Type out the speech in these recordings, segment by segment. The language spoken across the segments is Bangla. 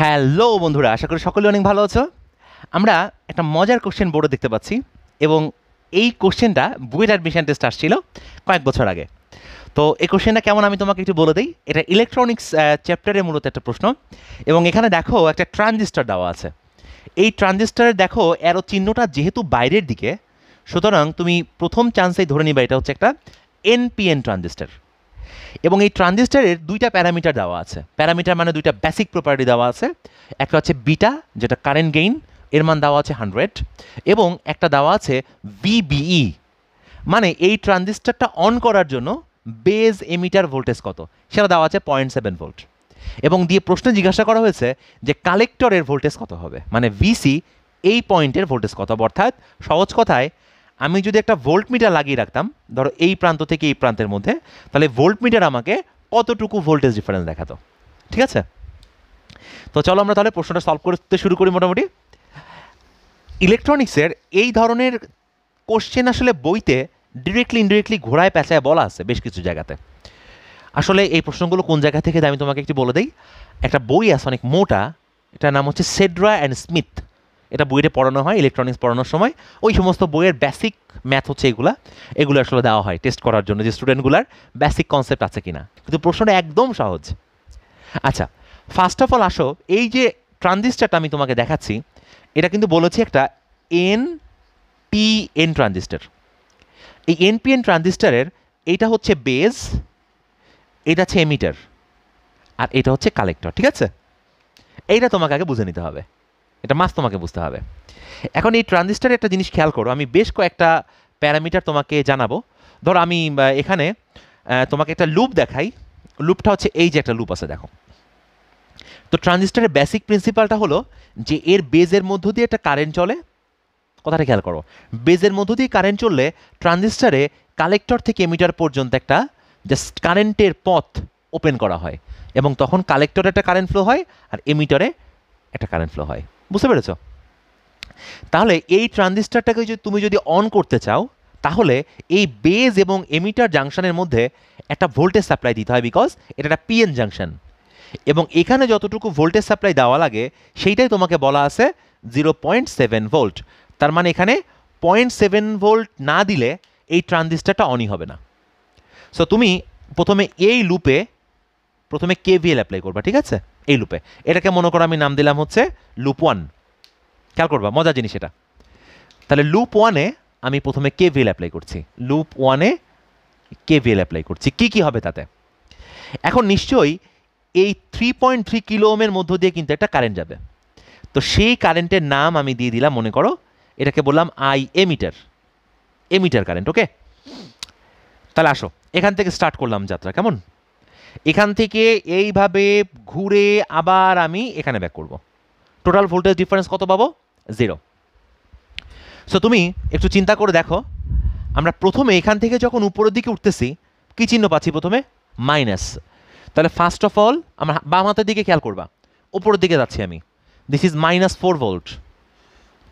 হ্যালো বন্ধুরা আশা করি সকলে অনেক ভালো আছো আমরা একটা মজার কোশ্চেন বোর্ডে দেখতে পাচ্ছি এবং এই কোশ্চেনটা বুয়েট অ্যাডমিশন টেস্ট আসছিল কয়েক বছর আগে তো এই কোশ্চেনটা কেমন আমি তোমাকে একটু বলে দিই এটা ইলেকট্রনিক্স চ্যাপ্টারে মূলত একটা প্রশ্ন এবং এখানে দেখো একটা ট্রানজিস্টার দেওয়া আছে এই ট্রানজিস্টারের দেখো অ্যারো চিহ্নটা যেহেতু বাইরের দিকে সুতরাং তুমি প্রথম চান্সেই ধরে নিবা এটা হচ্ছে একটা এনপিএন ট্রানজিস্টার এবং এই ট্রানজিস্টারের দুইটা প্যারামিটার দেওয়া আছে প্যারামিটার মানে দুইটা বেসিক প্রপার্টি দেওয়া আছে একটা হচ্ছে বিটা যেটা কারেন্ট গেইন এর মান দেওয়া আছে হান্ড্রেড এবং একটা দেওয়া আছে ভিবিই e। মানে এই ট্রানজিস্টারটা অন করার জন্য বেজ এমিটার ভোল্টেজ কত সেটা দেওয়া আছে পয়েন্ট সেভেন ভোল্ট এবং দিয়ে প্রশ্ন জিজ্ঞাসা করা হয়েছে যে কালেক্টরের ভোল্টেজ কত হবে মানে ভিসি এই পয়েন্টের ভোল্টেজ কত অর্থাৎ সহজ কথায় আমি যদি একটা ভোল্ট মিটার লাগিয়ে রাখতাম ধরো এই প্রান্ত থেকে এই প্রান্তের মধ্যে তাহলে ভোল্ট মিটার আমাকে কতটুকু ভোল্টেজ ডিফারেন্স দেখাতো ঠিক আছে তো চলো আমরা তাহলে প্রশ্নটা সলভ করতে শুরু করি মোটামুটি ইলেকট্রনিক্সের এই ধরনের কোশ্চেন আসলে বইতে ডিরেক্টলি ইনডিরেক্টলি ঘোড়ায় প্যাঁচায় বলা আছে বেশ কিছু জায়গাতে আসলে এই প্রশ্নগুলো কোন জায়গা থেকে আমি তোমাকে একটু বলে দিই একটা বই আছে অনেক মোটা এটার নাম হচ্ছে সেড্রা অ্যান্ড স্মিথ এটা বইয়ে পড়ানো হয় ইলেকট্রনিক্স পড়ানোর সময় ওই সমস্ত বইয়ের বেসিক ম্যাথ হচ্ছে এগুলা এগুলো আসলে দেওয়া হয় টেস্ট করার জন্য যে স্টুডেন্টগুলার বেসিক কনসেপ্ট আছে কিনা কিন্তু প্রশ্নটা একদম সহজ আচ্ছা ফার্স্ট অফ অল আসো এই যে ট্রানজিস্টারটা আমি তোমাকে দেখাচ্ছি এটা কিন্তু বলেছি একটা এন পি এন ট্রানজিস্টার এই এন পি এন ট্রানজিস্টারের এটা হচ্ছে বেজ এটা হচ্ছে এমিটার আর এটা হচ্ছে কালেক্টর ঠিক আছে এইটা তোমাকে আগে বুঝে নিতে হবে এটা মাস তোমাকে বুঝতে হবে এখন এই ট্রানজিস্টারের একটা জিনিস খেয়াল করো আমি বেশ কয়েকটা প্যারামিটার তোমাকে জানাবো ধরো আমি এখানে তোমাকে একটা লুপ দেখাই লুপটা হচ্ছে এই যে একটা লুপ আছে দেখো তো ট্রানজিস্টারের বেসিক প্রিন্সিপালটা হলো যে এর বেজের মধ্য দিয়ে একটা কারেন্ট চলে কথাটা খেয়াল করো বেজের মধ্য দিয়ে কারেন্ট চললে ট্রানজিস্টারে কালেক্টর থেকে এমিটার পর্যন্ত একটা জাস্ট কারেন্টের পথ ওপেন করা হয় এবং তখন কালেক্টরে একটা কারেন্ট ফ্লো হয় আর এমিটারে একটা কারেন্ট ফ্লো হয় বুঝতে পেরেছ তাহলে এই ট্রানজিস্টারটাকে যদি তুমি যদি অন করতে চাও তাহলে এই বেজ এবং এমিটার জাংশনের মধ্যে একটা ভোল্টেজ সাপ্লাই দিতে হয় বিকজ এটা একটা পিএন জাংশন এবং এখানে যতটুকু ভোল্টেজ সাপ্লাই দেওয়া লাগে সেইটাই তোমাকে বলা আছে জিরো পয়েন্ট সেভেন ভোল্ট তার মানে এখানে পয়েন্ট সেভেন ভোল্ট না দিলে এই ট্রানজিস্টারটা অনই হবে না সো তুমি প্রথমে এই লুপে প্রথমে কেভিএল অ্যাপ্লাই করবা ঠিক আছে এই লুপে এটাকে মনে করো আমি নাম দিলাম হচ্ছে লুপ ওয়ান খেয়াল করবা মজার জিনিস এটা তাহলে লুপ ওয়ানে আমি প্রথমে কেভিএল অ্যাপ্লাই করছি লুপ ওয়ানে কেভিএল অ্যাপ্লাই করছি কি কি হবে তাতে এখন নিশ্চয়ই এই থ্রি পয়েন্ট থ্রি কিলোমের মধ্য দিয়ে কিন্তু একটা কারেন্ট যাবে তো সেই কারেন্টের নাম আমি দিয়ে দিলাম মনে করো এটাকে বললাম I emitter emitter current okay তাহলে আসো এখান থেকে স্টার্ট করলাম যাত্রা কেমন এখান থেকে এইভাবে ঘুরে আবার আমি এখানে ব্যাক করব টোটাল ভোল্টেজ ডিফারেন্স কত পাবো জিরো সো তুমি একটু চিন্তা করে দেখো আমরা প্রথমে এখান থেকে যখন উপরের দিকে উঠতেছি কী চিহ্ন পাচ্ছি প্রথমে মাইনাস তাহলে ফার্স্ট অফ অল আমার বাম হাতের দিকে খেয়াল করবা উপরের দিকে যাচ্ছি আমি this is minus four volt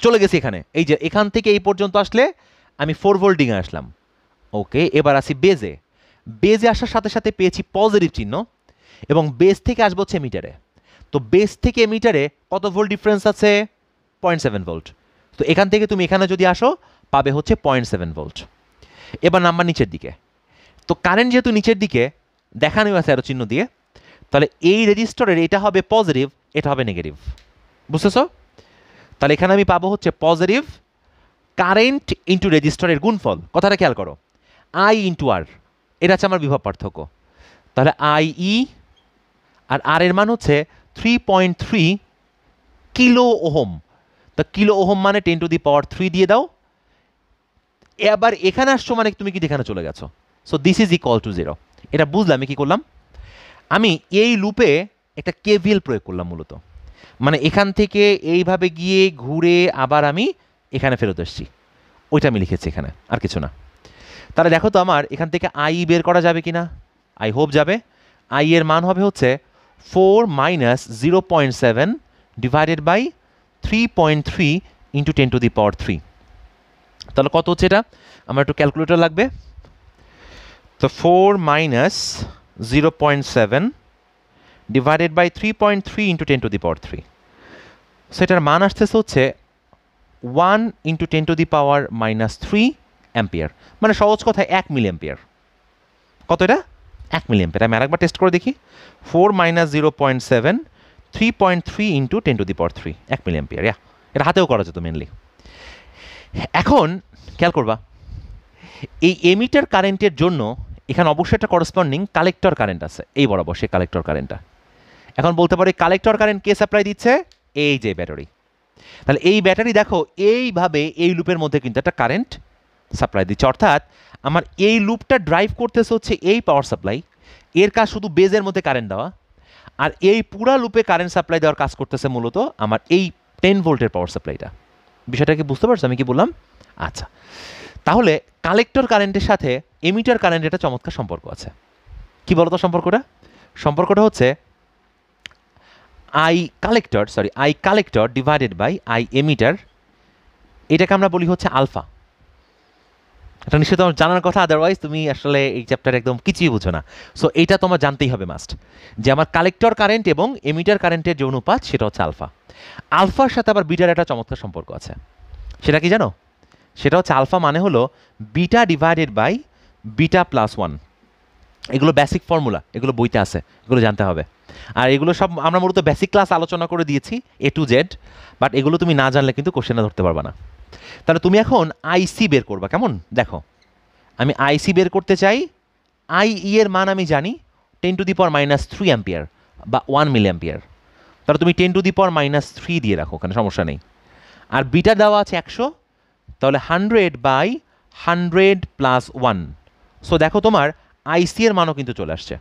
চলে গেছি এখানে এই যে এখান থেকে এই পর্যন্ত আসলে আমি ফোর ভোল্টিংয়ে আসলাম ওকে এবার আসি বেজে বেজে আসার সাথে সাথে পেয়েছি পজিটিভ চিহ্ন এবং বেস থেকে আসবো হচ্ছে মিটারে তো বেস থেকে মিটারে কত ভোল্ট ডিফারেন্স আছে পয়েন্ট সেভেন ভোল্ট তো এখান থেকে তুমি এখানে যদি আসো পাবে হচ্ছে পয়েন্ট সেভেন ভোল্ট এবার নাম্বার নিচের দিকে তো কারেন্ট যেহেতু নিচের দিকে দেখানো আছে আরও চিহ্ন দিয়ে তাহলে এই রেজিস্টরের এটা হবে পজিটিভ এটা হবে নেগেটিভ বুঝতেছো তাহলে এখানে আমি পাবো হচ্ছে পজিটিভ কারেন্ট ইন্টু রেজিস্টরের গুণফল কথাটা খেয়াল করো আই ইন্টু আর এটা হচ্ছে আমার বিভব পার্থক্য তাহলে আইই e আর আর এর মান হচ্ছে three point three kilo ohm তা কিলো ওহম মানে ten to the power three দিয়ে দাও এবার এখানে আসছো মানে তুমি কি এখানে চলে গেছো so this is equal to zero এটা বুঝলাম আমি কি করলাম আমি এই লুপে একটা কেভিএল প্রয়োগ করলাম মূলত মানে এখান থেকে এইভাবে গিয়ে ঘুরে আবার আমি এখানে ফেরত এসছি ওইটা আমি লিখেছি এখানে আর কিছু না তাহলে দেখো তো আমার এখান থেকে আই বের করা যাবে কি না আই হোপ যাবে আই এর মান হবে হচ্ছে four minus zero point seven divided by three point three into ten to the power three তাহলে কত হচ্ছে এটা আমার একটু ক্যালকুলেটর লাগবে তো four minus zero point seven divided by three point three into ten to the power three সেটার মান আসতেছে হচ্ছে one into ten to the power minus three ampere মানে সহজ কথায় এক মিলি অ্যাম্পিয়ার কত এটা এক মিলি অ্যাম্পিয়ার আমি আরেকবার টেস্ট করে দেখি four minus zero point seven three point three into ten to the power three এক মিলি অ্যাম্পিয়ার ইয়া এটা হাতেও করা যেত মেনলি এখন খেয়াল করবা এই এমিটার কারেন্টের জন্য এখানে অবশ্যই একটা করসপন্ডিং কালেক্টর কারেন্ট আছে এই বরাবর সেই কালেক্টর কারেন্টটা এখন বলতে পারি কালেক্টর কারেন্ট কে সাপ্লাই দিচ্ছে এই যে ব্যাটারি তাহলে এই ব্যাটারি দেখো এইভাবে এই লুপের মধ্যে কিন্তু একটা কারেন্ট সাপ্লাই দিচ্ছে অর্থাৎ আমার এই লুপটা ড্রাইভ করতেছে হচ্ছে এই পাওয়ার সাপ্লাই এর কাজ শুধু বেজের মধ্যে কারেন্ট দেওয়া আর এই পুরা লুপে কারেন্ট সাপ্লাই দেওয়ার কাজ করতেছে মূলত আমার এই টেন ভোল্টের পাওয়ার সাপ্লাইটা বিষয়টাকে বুঝতে পারছো আমি কি বললাম আচ্ছা তাহলে কালেক্টর কারেন্টের সাথে এমিটার কারেন্টের একটা চমৎকার সম্পর্ক আছে কি বলতো সম্পর্কটা সম্পর্কটা হচ্ছে I collector sorry I collector divided by I emitter এটাকে আমরা বলি হচ্ছে আলফা একটা নিশ্চয় তোমার জানার কথা আদারওয়াইজ তুমি আসলে এই চ্যাপ্টার একদম কিছুই বুঝো না সো এইটা তোমার জানতেই হবে মাস্ট যে আমার কালেক্টর কারেন্ট এবং এমিটার কারেন্টের যে অনুপাত সেটা হচ্ছে আলফা আলফার সাথে আবার বিটার একটা চমৎকার সম্পর্ক আছে সেটা কি জানো সেটা হচ্ছে আলফা মানে হলো beta divided by beta plus one এগুলো বেসিক ফর্মুলা এগুলো বইতে আছে এগুলো জানতে হবে আর এগুলো সব আমরা মূলত বেসিক ক্লাস আলোচনা করে দিয়েছি এ টু জেড বাট এগুলো তুমি না জানলে কিন্তু কোশ্চেনে ধরতে পারবা না তাহলে তুমি এখন আইসি বের করবা কেমন দেখো আমি আইসি বের করতে চাই আই ই e এর মান আমি জানি ten to the power minus three ampere বা ওয়ান মিলি অ্যাম্পিয়ার তাহলে তুমি ten to the power minus three দিয়ে রাখো ওখানে সমস্যা নেই আর বিটা দেওয়া আছে একশো তাহলে hundred by hundred plus one so দেখো তোমার আইসি এর মানও কিন্তু চলে আসছে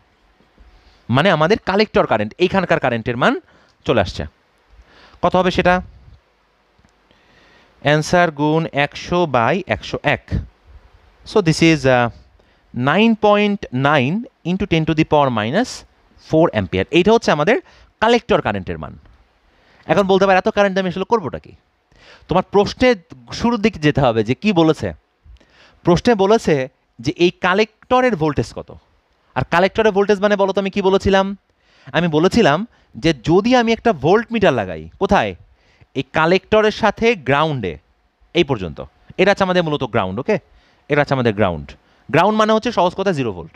মানে আমাদের কালেক্টর কারেন্ট এইখানকার কারেন্টের মান চলে আসছে কত হবে সেটা অ্যান্সার গুণ একশো বাই একশো এক so this is nine point nine into ten to the power minus four ampere এইটা হচ্ছে আমাদের কালেক্টর কারেন্টের মান এখন বলতে পারে এত কারেন্ট আমি আসলে করবোটা কি তোমার প্রশ্নের শুরুর দিকে যেতে হবে যে কি বলেছে প্রশ্নে বলেছে যে এই কালেক্টরের ভোল্টেজ কত আর কালেক্টরের ভোল্টেজ মানে বলো তো আমি কি বলেছিলাম আমি বলেছিলাম যে যদি আমি একটা ভোল্ট মিটার লাগাই কোথায় এই কালেক্টরের সাথে গ্রাউন্ডে এই পর্যন্ত এটা হচ্ছে আমাদের মূলত গ্রাউন্ড ওকে এটা হচ্ছে আমাদের গ্রাউন্ড গ্রাউন্ড মানে হচ্ছে সহজ কথা জিরো ভোল্ট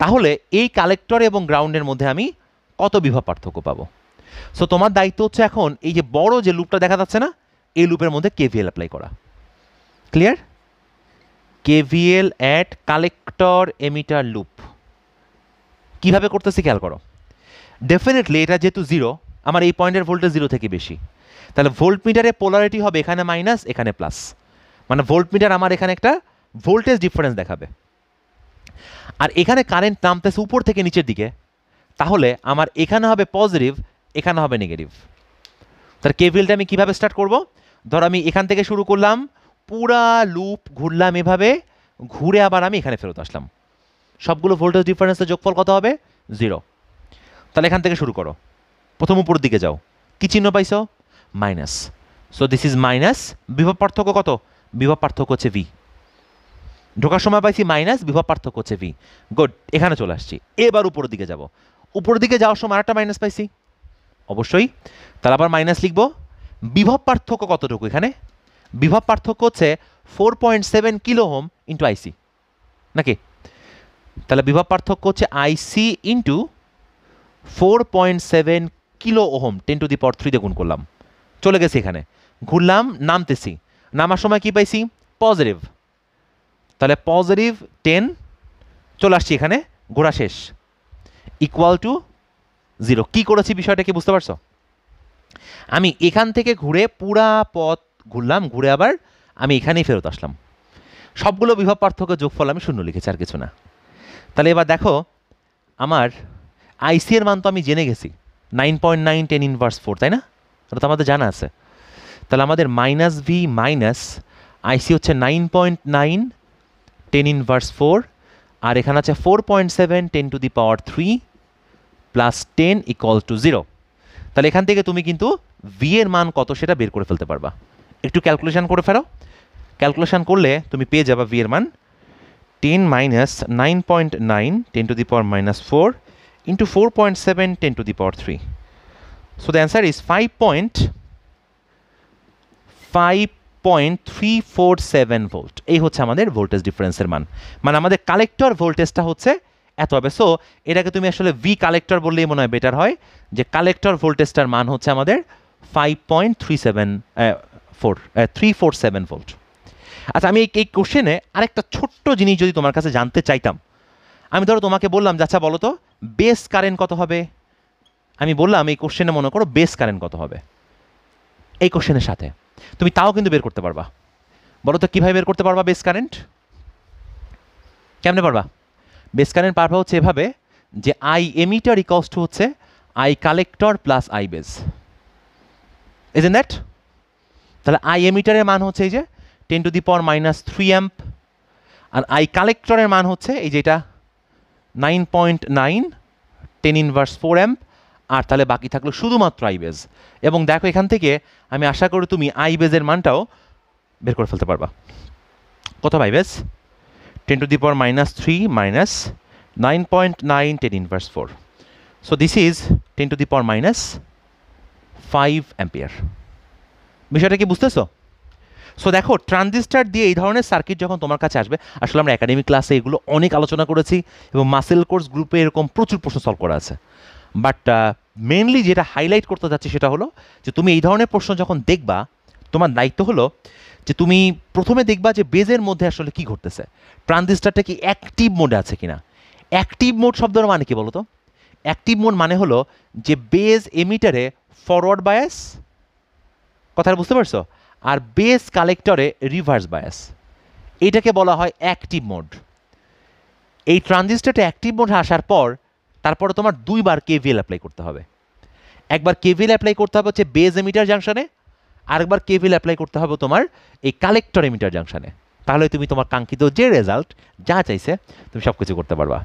তাহলে এই কালেক্টর এবং গ্রাউন্ডের মধ্যে আমি কত বিভব পার্থক্য পাবো সো তোমার দায়িত্ব হচ্ছে এখন এই যে বড় যে লুপটা দেখা যাচ্ছে না এই লুপের মধ্যে কেভিএল অ্যাপ্লাই করা clear KVL at collector emitter loop কিভাবে করতেছি খেয়াল করো ডেফিনেটলি এটা যেহেতু জিরো আমার এই পয়েন্টের ভোল্টেজ জিরো থেকে বেশি তাহলে ভোল্ট মিটারে পোলারিটি হবে এখানে মাইনাস এখানে প্লাস মানে ভোল্ট মিটার আমার এখানে একটা ভোল্টেজ ডিফারেন্স দেখাবে আর এখানে কারেন্ট নামতেছে উপর থেকে নিচের দিকে তাহলে আমার এখানে হবে পজিটিভ এখানে হবে নেগেটিভ তার কেবিলটা আমি কিভাবে স্টার্ট করব ধর আমি এখান থেকে শুরু করলাম পুরা লুপ ঘুরলাম এভাবে ঘুরে আবার আমি এখানে ফেরত আসলাম সবগুলো ভোল্টেজ ডিফারেন্সের যোগফল কত হবে জিরো তাহলে এখান থেকে শুরু করো প্রথম উপর দিকে যাও কী চিহ্ন পাইছো minus so this is minus বিভব পার্থক্য কত বিভব পার্থক্য হচ্ছে ভি ঢোকার সময় পাইছি মাইনাস বিভব পার্থক্য হচ্ছে ভি গুড এখানে চলে আসছি এবার উপরের দিকে যাব উপরের দিকে যাওয়ার সময় আরেকটা মাইনাস পাইছি অবশ্যই তাহলে আবার মাইনাস লিখবো বিভব পার্থক্য কতটুকু এখানে বিভব পার্থক্য হচ্ছে four point seven kilo ohm into IC নাকি তাহলে বিভব পার্থক্য হচ্ছে IC into four point seven kilo ohm ten to the power থ্রিতে গুণ করলাম চলে গেছি এখানে ঘুরলাম নামতেছি নামার সময় কি পাইছি পজিটিভ তাহলে পজিটিভ টেন চলে আসছি এখানে ঘোরা শেষ ইকুয়াল টু জিরো কী করেছি বিষয়টা কি বুঝতে পারছো আমি এখান থেকে ঘুরে পুরা পথ ঘুরলাম ঘুরে আবার আমি এখানেই ফেরত আসলাম সবগুলো বিভব পার্থক্য যোগফল আমি শূন্য লিখেছি আর কিছু না তাহলে এবার দেখো আমার আইসিএর এর মান তো আমি জেনে গেছি nine point nine ten inverse four তাই না এটা তো আমাদের জানা আছে তাহলে আমাদের মাইনাস ভি মাইনাস আইসি হচ্ছে nine point nine ten inverse four আর এখানে আছে four point seven ten to the power three plus ten equal to zero তাহলে এখান থেকে তুমি কিন্তু ভি এর মান কত সেটা বের করে ফেলতে পারবা একটু ক্যালকুলেশন করে ফেরো ক্যালকুলেশান করলে তুমি পেয়ে যাবা ভি এর মান ten minus nine point nine ten to the power minus four into four point seven ten to the power three So the answer is 5.5.347 volt এই হচ্ছে আমাদের ভোল্টেজ ডিফারেন্সের মান মানে আমাদের কালেক্টর ভোল্টেজটা হচ্ছে এত হবে সো এটাকে তুমি আসলে ভি কালেক্টর বললেই মনে হয় বেটার হয় যে কালেক্টর ভোল্টেজটার মান হচ্ছে আমাদের five point three seven four three four seven volt আচ্ছা আমি এই কোশ্চেনে আরেকটা ছোট্ট জিনিস যদি তোমার কাছে জানতে চাইতাম আমি ধরো তোমাকে বললাম যে আচ্ছা বলো তো বেস কারেন্ট কত হবে আমি বললাম এই কোশ্চেনে মনে করো বেস কারেন্ট কত হবে এই কোশ্চেনের সাথে তুমি তাও কিন্তু বের করতে পারবা বলো তো কীভাবে বের করতে পারবা বেস কারেন্ট কেমনে পারবা বেস কারেন্ট পারবা হচ্ছে এভাবে যে আই এমিটার ইকস টু হচ্ছে I collector plus I base is in that তাহলে আই এমিটারের মান হচ্ছে এই যে ten to the power minus three amp আর আই কালেক্টরের মান হচ্ছে এই যে এটা nine point nine ten inverse four amp আর তাহলে বাকি থাকলো শুধুমাত্র আইবেজ এবং দেখো এখান থেকে আমি আশা করি তুমি আইবেজের মানটাও বের করে ফেলতে পারবা কত I base ten to the power minus three minus nine point nine ten inverse four so this is ten to the power minus five ampere বিষয়টা কি বুঝতেছো সো দেখো ট্রানজিস্টার দিয়ে এই ধরনের সার্কিট যখন তোমার কাছে আসবে আসলে আমরা একাডেমিক ক্লাসে এগুলো অনেক আলোচনা করেছি এবং মাসেল কোর্স গ্রুপে এরকম প্রচুর প্রশ্ন সলভ করা আছে বাট মেনলি uh, যেটা হাইলাইট করতে যাচ্ছি সেটা হলো যে তুমি এই ধরনের প্রশ্ন যখন দেখবা তোমার দায়িত্ব হলো যে তুমি প্রথমে দেখবা যে বেজের মধ্যে আসলে কি ঘটতেছে ট্রানজিস্টারটা কি অ্যাক্টিভ মোডে আছে কিনা অ্যাক্টিভ মোড শব্দের মানে কি বলতো অ্যাক্টিভ মোড মানে হলো যে বেজ এমিটারে ফরওয়ার্ড বায়াস কথাটা বুঝতে পারছো আর বেস কালেক্টরে রিভার্স বায়াস এটাকে বলা হয় অ্যাক্টিভ মোড এই ট্রানজিস্টারটা অ্যাক্টিভ মোডে আসার পর তারপরে তোমার দুইবার কেভিএল অ্যাপ্লাই করতে হবে একবার কেভিএল অ্যাপ্লাই করতে হবে হচ্ছে বেজ এমিটার জাংশনে আরেকবার কেভিএল অ্যাপ্লাই করতে হবে তোমার এই কালেক্টর এমিটার জাংশনে তাহলে তুমি তোমার কাঙ্ক্ষিত যে রেজাল্ট যা চাইছে তুমি সব কিছু করতে পারবা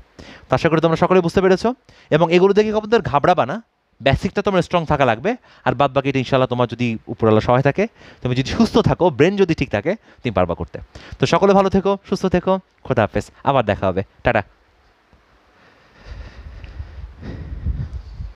তো আশা করি তোমরা সকলে বুঝতে পেরেছো এবং এগুলো দেখে তোমাদের ঘাবড়াবা না বেসিকটা তোমার স্ট্রং থাকা লাগবে আর বাদ বাকিটা ইনশাল্লাহ তোমার যদি উপরওয়ালা সহায় থাকে তুমি যদি সুস্থ থাকো ব্রেন যদি ঠিক থাকে তুমি পারবা করতে তো সকলে ভালো থেকো সুস্থ থেকো খোদা হাফেজ আবার দেখা হবে টাটা